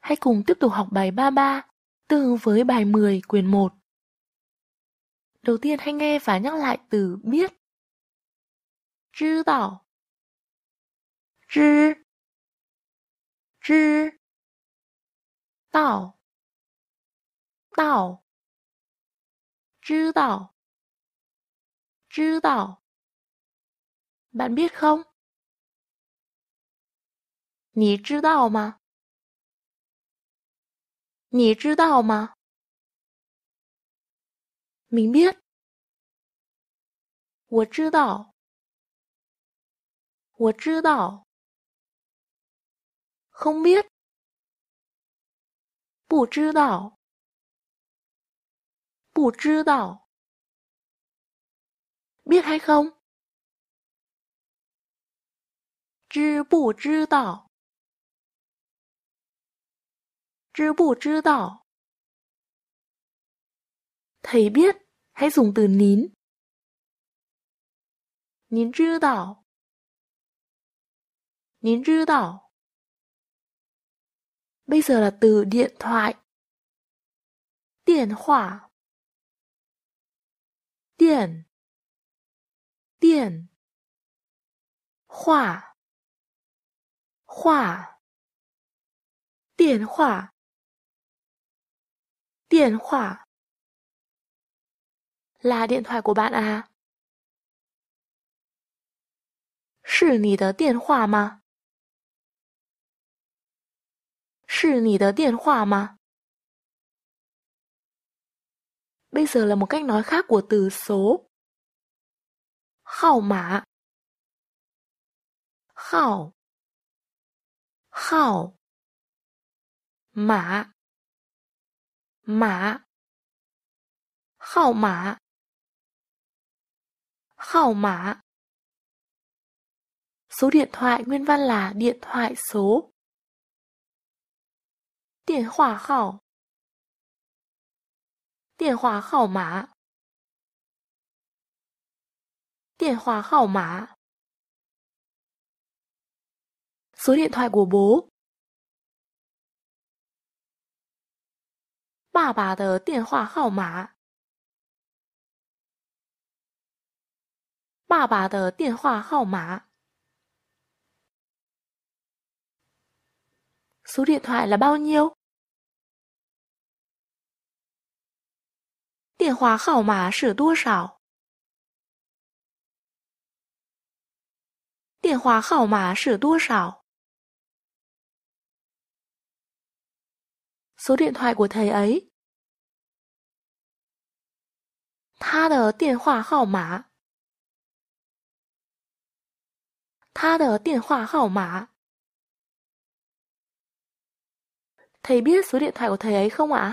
Hãy cùng tiếp tục học bài 33, tương với bài 10 quyền 1. Đầu tiên hãy nghe và nhắc lại từ biết. Chư đạo. Chư. Chư. Đạo. Đạo. Chư đạo. Chư đạo. Bạn biết không? 你知道吗？你知道吗？明边，我知道，我知道。空边，不知道，不知道。b i ế 知不知道？知不知道？Thầy biết, hãy dùng từ nín. Nín chứ đạo. Nín chứ đạo. Bây giờ là từ điện thoại. Điện hỏa. Điện. Điện. Hỏa. Hỏa. Điện hỏa điện thoại, 电话 là điện thoại của bạn à? điện điện thoại thoại Bây giờ là một cách nói khác của từ số. Hào mã. Hào. Hào. Mã mã hào mã hào mã số điện thoại nguyên văn là điện thoại số điện hỏa khảo điện hỏa khảo mã điện hỏa khảo mã số điện thoại của bố 爸爸的电话号码。爸爸的电话号码。手机电话是包 nhiêu？电话号码是多少？电话号码是多少？số điện thoại của thầy ấy. Tha đờ điện thoại hảo mã. Tha đờ điện thoại hảo mã. Thầy biết số điện thoại của thầy ấy không ạ? À?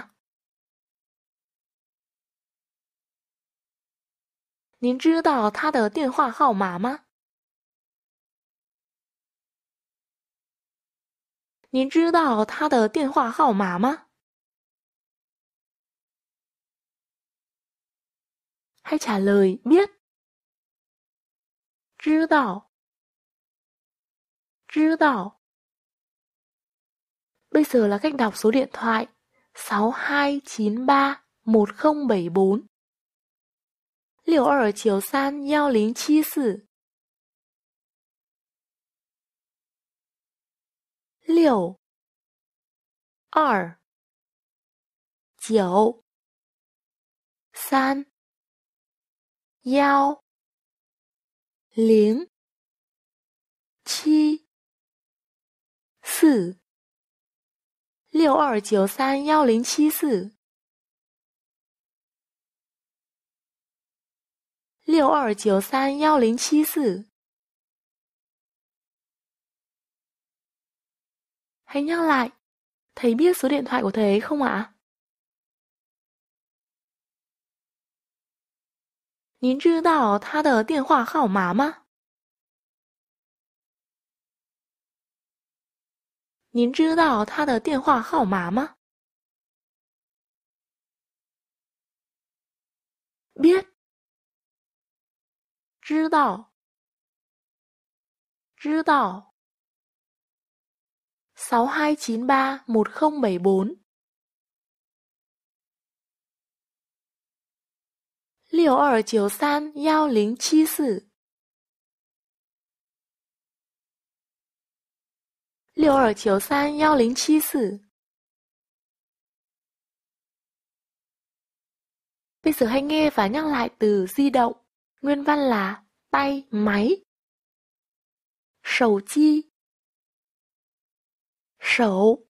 您知道他的电话号码吗？您知道他的电话号码吗？Hãy trả lời biết. 知道知道 Bây giờ là cách đọc số điện thoại sáu hai chín ba một không bảy 62931074. 六二九三幺零七四。六二九三幺零七四，六二九三幺零七四，六二九三幺零七四。Hãy nhắc lại, thầy biết số điện thoại của thầy ấy không ạ? biết điện điện thoại thoại 您知道他的电话号码吗？您知道他的电话号码吗？biết 知道知道。sáu hai chín ba một không bảy bốn Liều ở chiều san yao lính chi sử Liều ở chiều san yao lính chi sử Bây giờ hãy nghe và nhắc lại từ di động. Nguyên văn là tay máy. Sầu chi 手，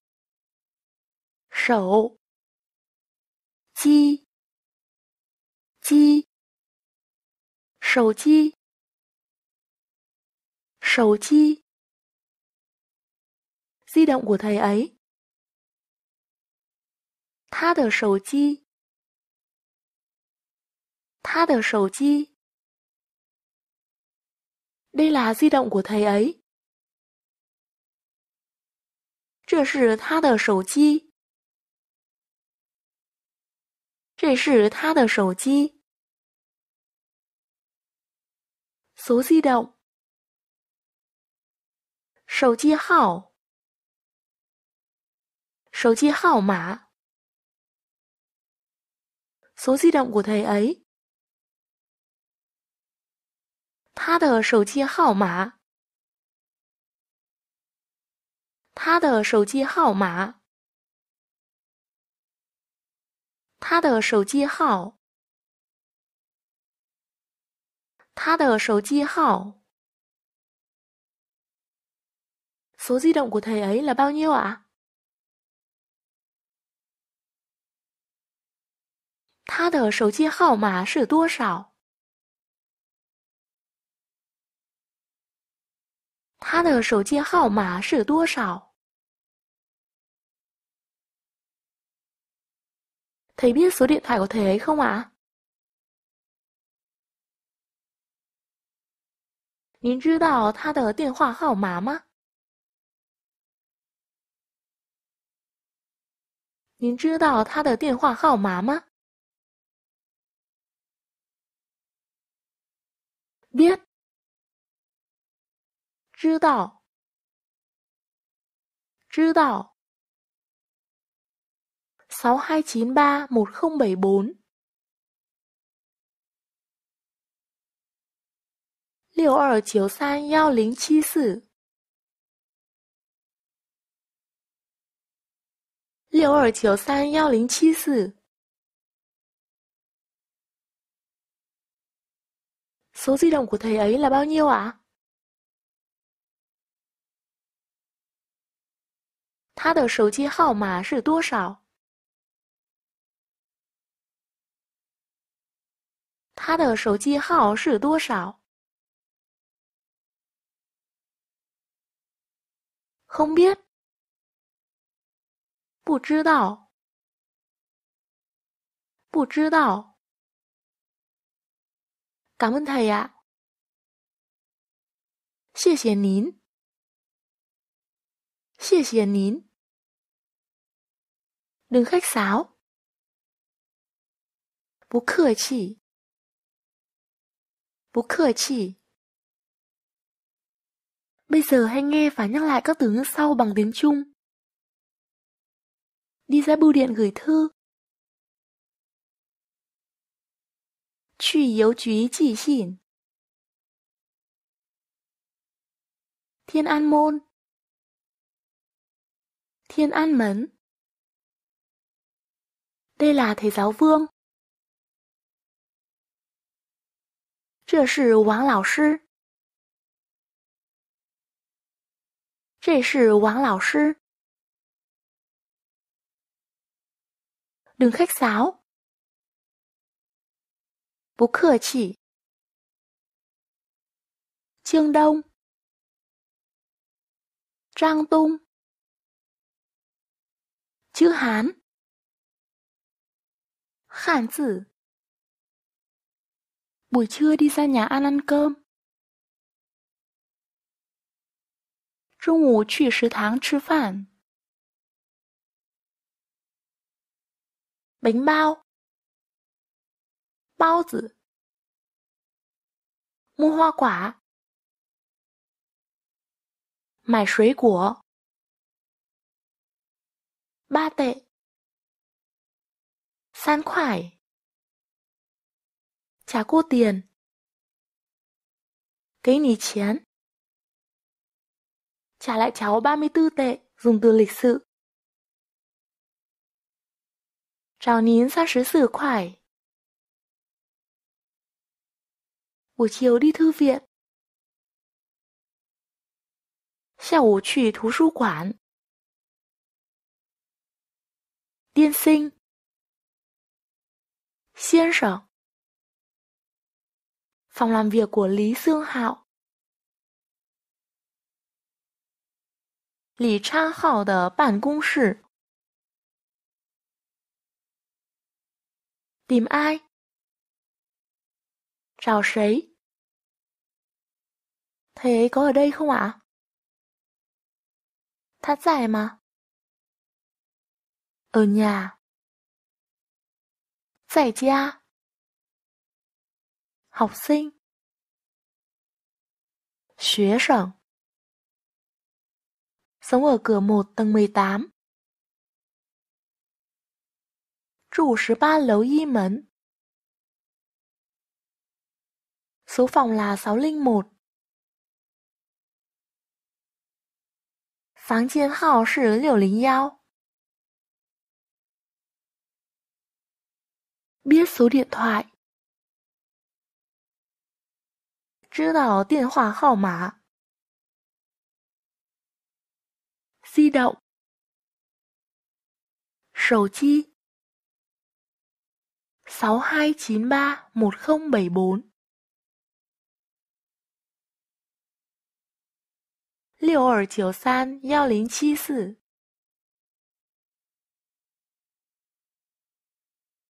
手，机，机，手机，手机。Di động của thầy ấy. Tha đờ sầu chi. Đây là di động của thầy ấy. 这是他的手机。这是他的手机。熟悉的手机号，手机号码熟悉的我 đ ộ a 他的手机号码。他的手机号码。他的手机号。他的手机号。手机移动的他，哎，是包妞啊。他的手机号码是多少？他的手机号码是多少？他边所点太过太黑，空啊！您知道他的电话号码吗？您知道他的电话号码吗？别知道，知道。sáu hai chín ba một không bảy bốn Liều ở chiếu san yao lính chi sử Liều ở chiếu san yao lính chi sử Số di động của thầy ấy là bao nhiêu ạ? À? 他的手机号码是多少？他的手机号是多少？红边不知道，不知道。敢问大呀？谢谢您，谢谢您。零七三，不客气。bố à chỉ bây giờ hãy nghe và nhắc lại các từ ngữ sau bằng tiếng Trung. Đi ra bưu điện gửi thư. chỉ yếu thiên An Môn Thiên An Mấn Đây là Thầy Giáo Vương 这是王老师。这是王老师。Đường Khắc Sáu, Bùi Khừa Chỉ, Trương Đông, Trang Tung, chữ Hán, 汉字。buổi trưa đi ra nhà ăn ăn cơm. Trung 午去食堂吃饭. Bánh bao. Bao tử. Mua hoa quả. Mải suối của. Ba tệ. San khoải trả cô tiền. Cái nì chén. Trả lại cháu 34 tệ, dùng từ lịch sự. Chào nín xa sứ sử khoải. Buổi chiều đi thư viện. Xào ủ trùy thú su quản. Tiên sinh. Xiên sở phòng làm việc của Lý Xương Hạo. Lý Trang Hạo đờ bản công sự. Tìm ai? Chào sấy. Thầy ấy có ở đây không ạ? Thát giải mà. Ở nhà. Giải gia học sinh Xuế Sống ở cửa 1 tầng 18 Trụ 13 lấu y mấn Số phòng là 601 Phòng kiến hào là 601 Biết số điện thoại 知道电话号码。C 道。手机。六二九三幺零七四。